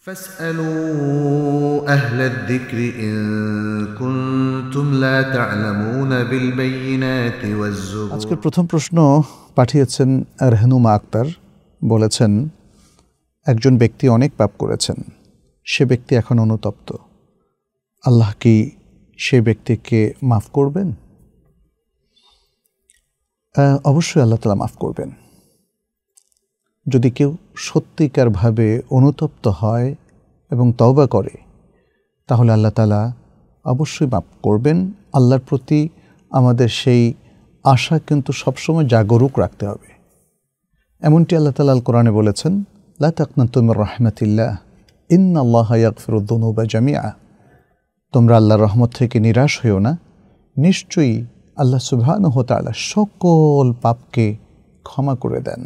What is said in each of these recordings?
فاسألوا أهل الذكر إن كنتم لا تعلمون بالبينات والزبور আজকের প্রথম প্রশ্ন পাঠিয়েছেন রহনুমা আক্তার বলেছেন একজন ব্যক্তি অনেক পাপ করেছেন সে ব্যক্তি এখন অনুতপ্ত আল্লাহ কি সে ব্যক্তিকে মাফ করবেন অবশ্যই আল্লাহ তালা মাফ করবেন যদি কেউ সত্যিকারভাবে অনুতপ্ত হয় এবং তওবা করে তাহলে আল্লাহ তালা অবশ্যই মাপ করবেন আল্লাহর প্রতি আমাদের সেই আশা কিন্তু সবসময় জাগরুক রাখতে হবে এমনটি আল্লাহ তালা আল কোরআনে বলেছেন লা তাকনাতুম রহমাতিল্লাহ ইন আল্লাহ ইয়াকফিরুদ্দনুবা জামিয়া তোমরা আল্লাহর রহমত থেকে নিরাশ হইও না নিশ্চয়ই আল্লাহ সুবহান হতালা সকল পাপকে ক্ষমা করে দেন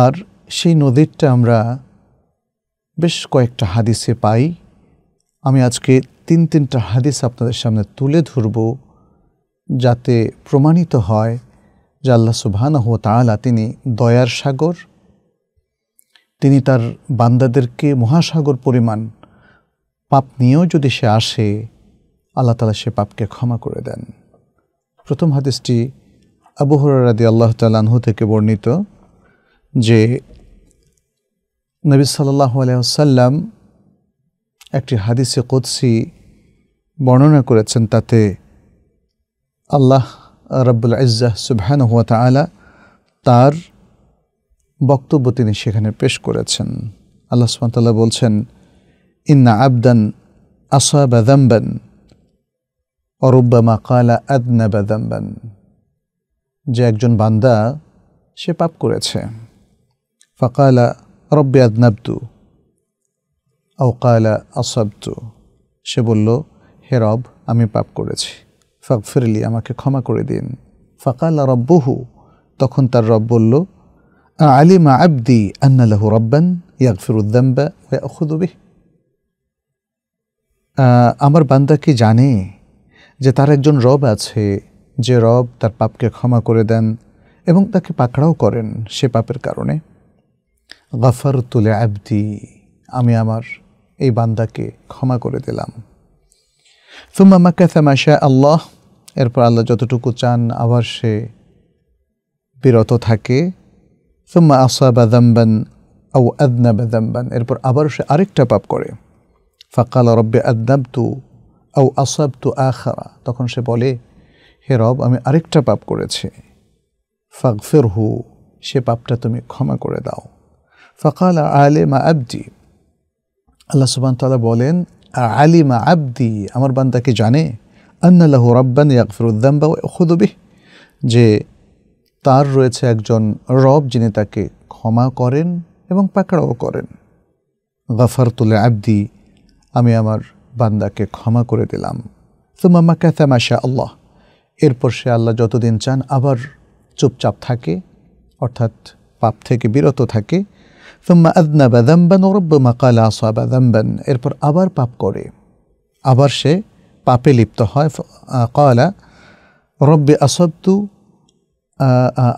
আর সেই নদীরটা আমরা বেশ কয়েকটা হাদিসে পাই আমি আজকে তিন তিনটা হাদিস আপনাদের সামনে তুলে ধরব যাতে প্রমাণিত হয় যে আল্লাহ সুবহানাহু তাআলা তিনি দয়ার সাগর তিনি তার বান্দাদেরকে মহাসাগর পরিমাণ পাপ নিয়েও যদি সে আসে আল্লাহ তালা সে পাপকে ক্ষমা করে দেন প্রথম হাদিসটি আবু আল্লাহ তালাহু থেকে বর্ণিত যে নবী সাল্লাহ আলাইসাল্লাম একটি হাদিসে কুদসি বর্ণনা করেছেন তাতে আল্লাহ রব্বুল আজ্জাহ সুবহান হুয়া তালা তার বক্তব্য তিনি সেখানে পেশ করেছেন আল্লাহ সুমতাল্লাহ বলছেন ইন্না আবদান আসা বাদাম্বান অরুব্বামা কালা আদনা বাদাম্বান যে একজন বান্দা সে পাপ করেছে فقال ربي أذنبت أو قال أصبت সে বলল হে রব আমি পাপ করেছি أما আমাকে ক্ষমা করে দিন ফাকাল রব্বহু তখন তার রব বলল আলিম আব্দি আন্নালাহু রব্বান ইয়াকফিরুদ্দাম্বা ওয়া অখুদবি আমার বান্দা কি জানে যে তার একজন রব আছে যে রব তার পাপকে ক্ষমা করে দেন এবং তাকে পাকড়াও করেন সে পাপের কারণে গাফার তুলে আবদি আমি আমার এই বান্দাকে ক্ষমা করে দিলাম সুম্মা মাক্কাথা মাসা আল্লাহ এরপর আল্লাহ যতটুকু চান আবার সে বিরত থাকে সুম্মা আসাবা দাম্বান আউ বা দাম্বান এরপর আবার সে আরেকটা পাপ করে ফাকাল রব্বে আদনাব তু আউ আসাব তু আখারা তখন সে বলে হে রব আমি আরেকটা পাপ করেছি ফাগফের হু সে পাপটা তুমি ক্ষমা করে দাও ফকাল আলেমা আবদি আল্লাহ সুবান তালা বলেন আলিমা আবদি আমার বান্দাকে জানে আন্নাল্লাহ রব্বান ইয়াকফিরুদ্দাম বা খুদবিহ যে তার রয়েছে একজন রব যিনি তাকে ক্ষমা করেন এবং পাকড়াও করেন গাফার তুলে আবদি আমি আমার বান্দাকে ক্ষমা করে দিলাম মামা মাকাতা মাশা আল্লাহ এরপর সে আল্লাহ যতদিন চান আবার চুপচাপ থাকে অর্থাৎ পাপ থেকে বিরত থাকে ثم أذنب ذنبا ربما قال أصاب ذنبا এরপর আবার পাপ করে আবার সে পাপে লিপ্ত হয় قال ربي أصبت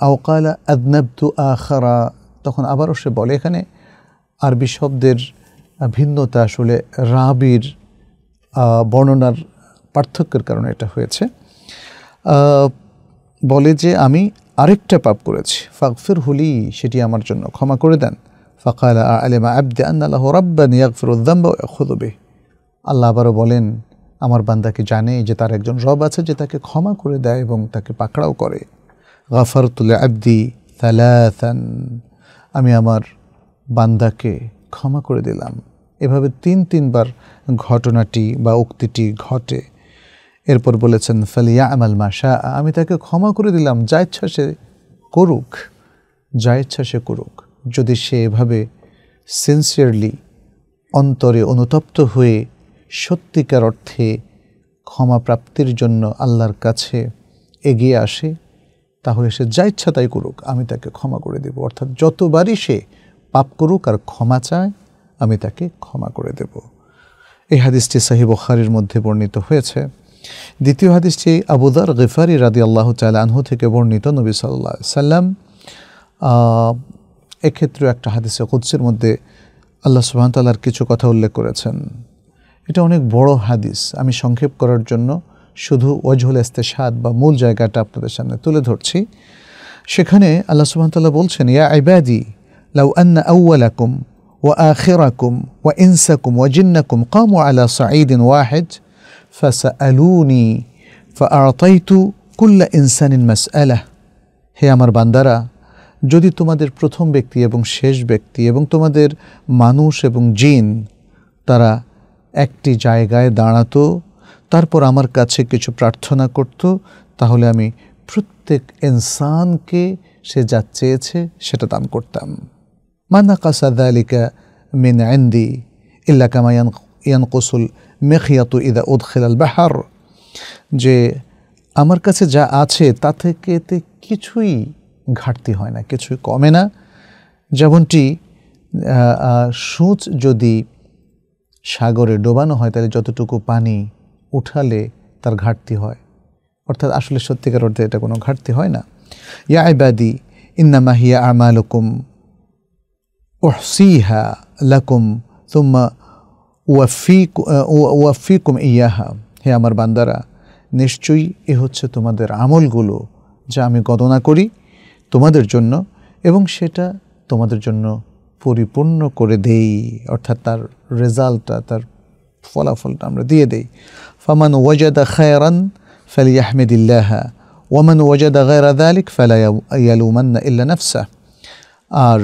أو قال أذنبت আখরা তখন আবারও সে বলে এখানে আরবি শব্দের ভিন্নতা আসলে রাবির বর্ণনার পার্থক্যের কারণে এটা হয়েছে বলে যে আমি আরেকটা পাপ করেছি ফাগফির হুলি সেটি আমার জন্য ক্ষমা করে দেন ফকাল আলেমা আব্দে আন্নাল্লাহ রব্বান ইয়াকফির উদ্দাম্ব খুদবে আল্লাহ আবারও বলেন আমার বান্দাকে জানে যে তার একজন রব আছে যে তাকে ক্ষমা করে দেয় এবং তাকে পাকড়াও করে গাফার তুলে আব্দি তালাতান আমি আমার বান্দাকে ক্ষমা করে দিলাম এভাবে তিন তিনবার ঘটনাটি বা উক্তিটি ঘটে এরপর বলেছেন ফালিয়া আমাল মাশা আমি তাকে ক্ষমা করে দিলাম যা ইচ্ছা সে করুক যা ইচ্ছা সে করুক যদি সে এভাবে সিনসিয়ারলি অন্তরে অনুতপ্ত হয়ে সত্যিকার অর্থে ক্ষমা প্রাপ্তির জন্য আল্লাহর কাছে এগিয়ে আসে তাহলে সে যা ইচ্ছা তাই করুক আমি তাকে ক্ষমা করে দেব অর্থাৎ যতবারই সে পাপ করুক আর ক্ষমা চায় আমি তাকে ক্ষমা করে দেব এই হাদিসটি সাহিব ওখারির মধ্যে বর্ণিত হয়েছে দ্বিতীয় হাদিসটি আবুদার গেফারি রাদি আল্লাহ আনহু থেকে বর্ণিত নবী সাল্লা সাল্লাম এক্ষেত্রেও একটা হাদিসে কুদ্সের মধ্যে আল্লাহ তাল্লাহার কিছু কথা উল্লেখ করেছেন এটা অনেক বড় হাদিস আমি সংক্ষেপ করার জন্য শুধু ওয়াজহুল সাদ বা মূল জায়গাটা আপনাদের সামনে তুলে ধরছি সেখানে আল্লাহ তাল্লাহ বলছেন ইয়া আইবাদি লাউ আন্না আউ্লাকুম ওয়া আখেরাকুম ওয়া ইনসাকুম ওয়া জিন্নাকুম ও আলা সাঈদিন ওয়াহেদ ফাসা আলুনি ফা আতাইতু কুল্লা ইনসানিন মাস আলাহ হে আমার বান্দারা যদি তোমাদের প্রথম ব্যক্তি এবং শেষ ব্যক্তি এবং তোমাদের মানুষ এবং জিন তারা একটি জায়গায় দাঁড়াতো তারপর আমার কাছে কিছু প্রার্থনা করত তাহলে আমি প্রত্যেক ইনসানকে সে যা চেয়েছে সেটা দান করতাম মানা কাসাদা আলিকা মিন আন্দি ইল্লা ইয়ান কৌসুল মেখিয়াত ইদা উদ্খিলাল বাহার যে আমার কাছে যা আছে তা থেকে কিছুই ঘাটতি হয় না কিছুই কমে না যেমনটি সূচ যদি সাগরে ডোবানো হয় তাহলে যতটুকু পানি উঠালে তার ঘাটতি হয় অর্থাৎ আসলে সত্যিকার অর্থে এটা কোনো ঘাটতি হয় না ইয়া আইবাদি ইন্নামা হিয়া আমালকুম ওহসিহা লাকুম তুম্মা ওয়াফিক ওয়াফিকুম ইয়াহা হে আমার বান্দারা নিশ্চয়ই এ হচ্ছে তোমাদের আমলগুলো যা আমি গণনা করি তোমাদের জন্য এবং সেটা তোমাদের জন্য পরিপূর্ণ করে দেই অর্থাৎ তার রেজাল্টটা তার ফলাফলটা আমরা দিয়ে দেই ফামান ওয়াজাদা খায়রান ফালিয়াহমেদিল্লাহা ওয়ামান ওয়াজাদা গায়রা দালিক ইয়ালুমান ইল্লা নাফসা আর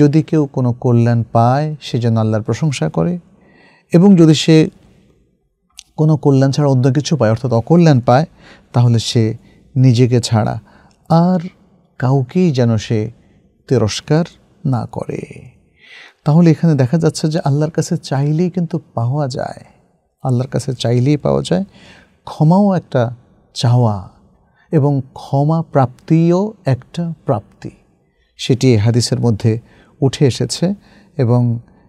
যদি কেউ কোনো কল্যাণ পায় সে যেন আল্লাহর প্রশংসা করে এবং যদি সে কোনো কল্যাণ ছাড়া অন্য কিছু পায় অর্থাৎ অকল্যাণ পায় তাহলে সে নিজেকে ছাড়া আর কাউকেই যেন সে তিরস্কার না করে তাহলে এখানে দেখা যাচ্ছে যে আল্লাহর কাছে চাইলেই কিন্তু পাওয়া যায় আল্লাহর কাছে চাইলেই পাওয়া যায় ক্ষমাও একটা চাওয়া এবং ক্ষমা প্রাপ্তিও একটা প্রাপ্তি সেটি হাদিসের মধ্যে উঠে এসেছে এবং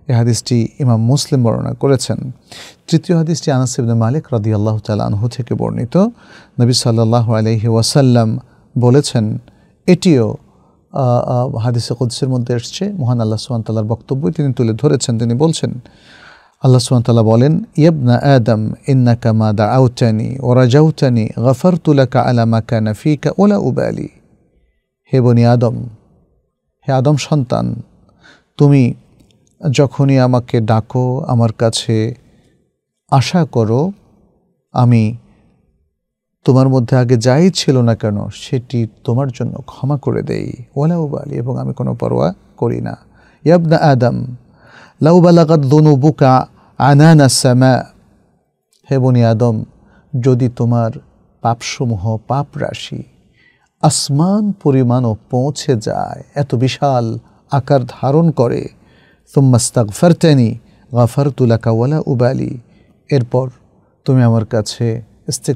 এ হাদিসটি ইমাম মুসলিম বর্ণনা করেছেন তৃতীয় হাদিসটি আনাস মালিক রাদি আল্লাহ তাল আনহু থেকে বর্ণিত নবী সাল্লাহ আলহি ওয়াসাল্লাম বলেছেন এটিও হাদিসে কুদ্সের মধ্যে এসছে মহান আল্লাহ সুবান্তাল্লার বক্তব্য তিনি তুলে ধরেছেন তিনি বলছেন আল্লাহ সুবান্তাল্লাহ বলেন ইয়বনা আদম ইন্না কামা দা আউচানি ওরা জাউচানি গফার তুলাকা আলামা কানা ফিকা ওলা উবালি হে বনি আদম হে আদম সন্তান তুমি যখনই আমাকে ডাকো আমার কাছে আশা করো আমি তোমার মধ্যে আগে যাই ছিল না কেন সেটি তোমার জন্য ক্ষমা করে দেই ওলাউ বালি এবং আমি কোনো পরোয়া করি না ইয়াবনা আদম লাউ বালাকাত দনু বুকা আনানা শ্যামা হে বনি আদম যদি তোমার পাপসমূহ পাপ রাশি আসমান পরিমাণও পৌঁছে যায় এত বিশাল আকার ধারণ করে সোম্মাস্তাক ফারতানি গাফার তুলাকা ওলা উবালি এরপর তুমি আমার কাছে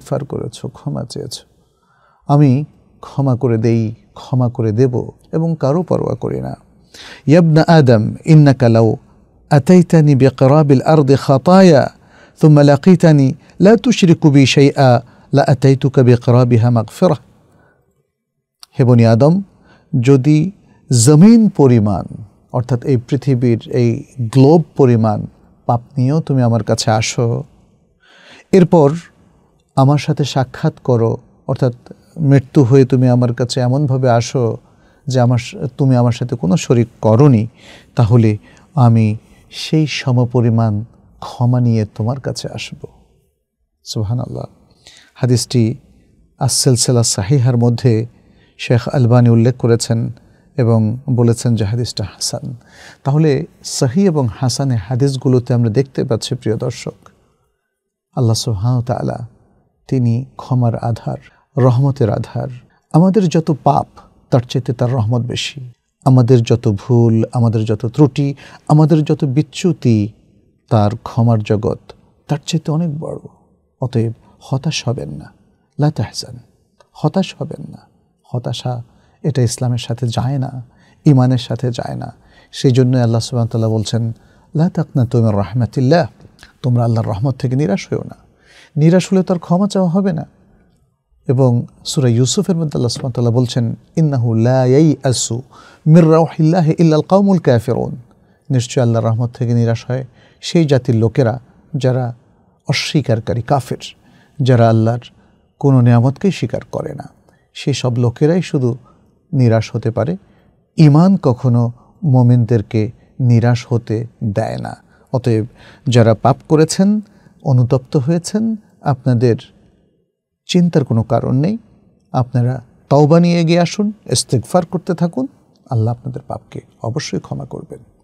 ফার করেছ ক্ষমা চেয়েছ আমি ক্ষমা করে দেই ক্ষমা করে দেব এবং কারো পরোয়া করি না ইয়াবনা আদম ইন্না কালাও আতাইতানি বেকরাবিল আর্দে খাতায়া ثم لقيتني لا تشرك بي شيئا لأتيتك بقرابها مغفرة হে বনি আদম যদি জমিন পরিমাণ অর্থাৎ এই পৃথিবীর এই গ্লোব পরিমাণ পাপ নিয়েও তুমি আমার কাছে আসো এরপর আমার সাথে সাক্ষাৎ করো অর্থাৎ মৃত্যু হয়ে তুমি আমার কাছে এমনভাবে আসো যে আমার তুমি আমার সাথে কোনো শরিক করনি তাহলে আমি সেই সমপরিমাণ ক্ষমা নিয়ে তোমার কাছে আসব সুহান আল্লাহ হাদিসটি আসসেলসেলা সাহিহার মধ্যে শেখ আলবানি উল্লেখ করেছেন এবং বলেছেন যে হাদিসটা হাসান তাহলে সাহি এবং হাসানে হাদিসগুলোতে আমরা দেখতে পাচ্ছি প্রিয় দর্শক আল্লাহ সুহান তালা তিনি ক্ষমার আধার রহমতের আধার আমাদের যত পাপ তার চেতে তার রহমত বেশি আমাদের যত ভুল আমাদের যত ত্রুটি আমাদের যত বিচ্যুতি তার ক্ষমার জগৎ তার চেতে অনেক বড় অতএব হতাশ হবেন না লাতাহজান হতাশ হবেন না হতাশা এটা ইসলামের সাথে যায় না ইমানের সাথে যায় না সেই জন্য আল্লাহ সুবাহতাল্লাহ বলছেন লা আপনার তোমার রহমাতিল্লাহ তোমরা আল্লাহর রহমত থেকে নিরাশ হও না নিরাশ হলে তার ক্ষমা চাওয়া হবে না এবং সুরা ইউসুফের মধ্যে আল্লাহ সুমতাল্লাহ বলছেন ইন্নাহু লাই আসু মির রাহিল্লাহ ইল্লাল কাউমুল ক্যাফেরুন নিশ্চয় আল্লাহ রহমত থেকে নিরাশ হয় সেই জাতির লোকেরা যারা অস্বীকারকারী কাফের যারা আল্লাহর কোনো নিয়ামতকেই স্বীকার করে না সেই সব লোকেরাই শুধু নিরাশ হতে পারে ইমান কখনো মোমেনদেরকে নিরাশ হতে দেয় না অতএব যারা পাপ করেছেন অনুতপ্ত হয়েছেন আপনাদের চিন্তার কোনো কারণ নেই আপনারা তাওবা নিয়ে এগিয়ে আসুন ইস্তেকফার করতে থাকুন আল্লাহ আপনাদের পাপকে অবশ্যই ক্ষমা করবেন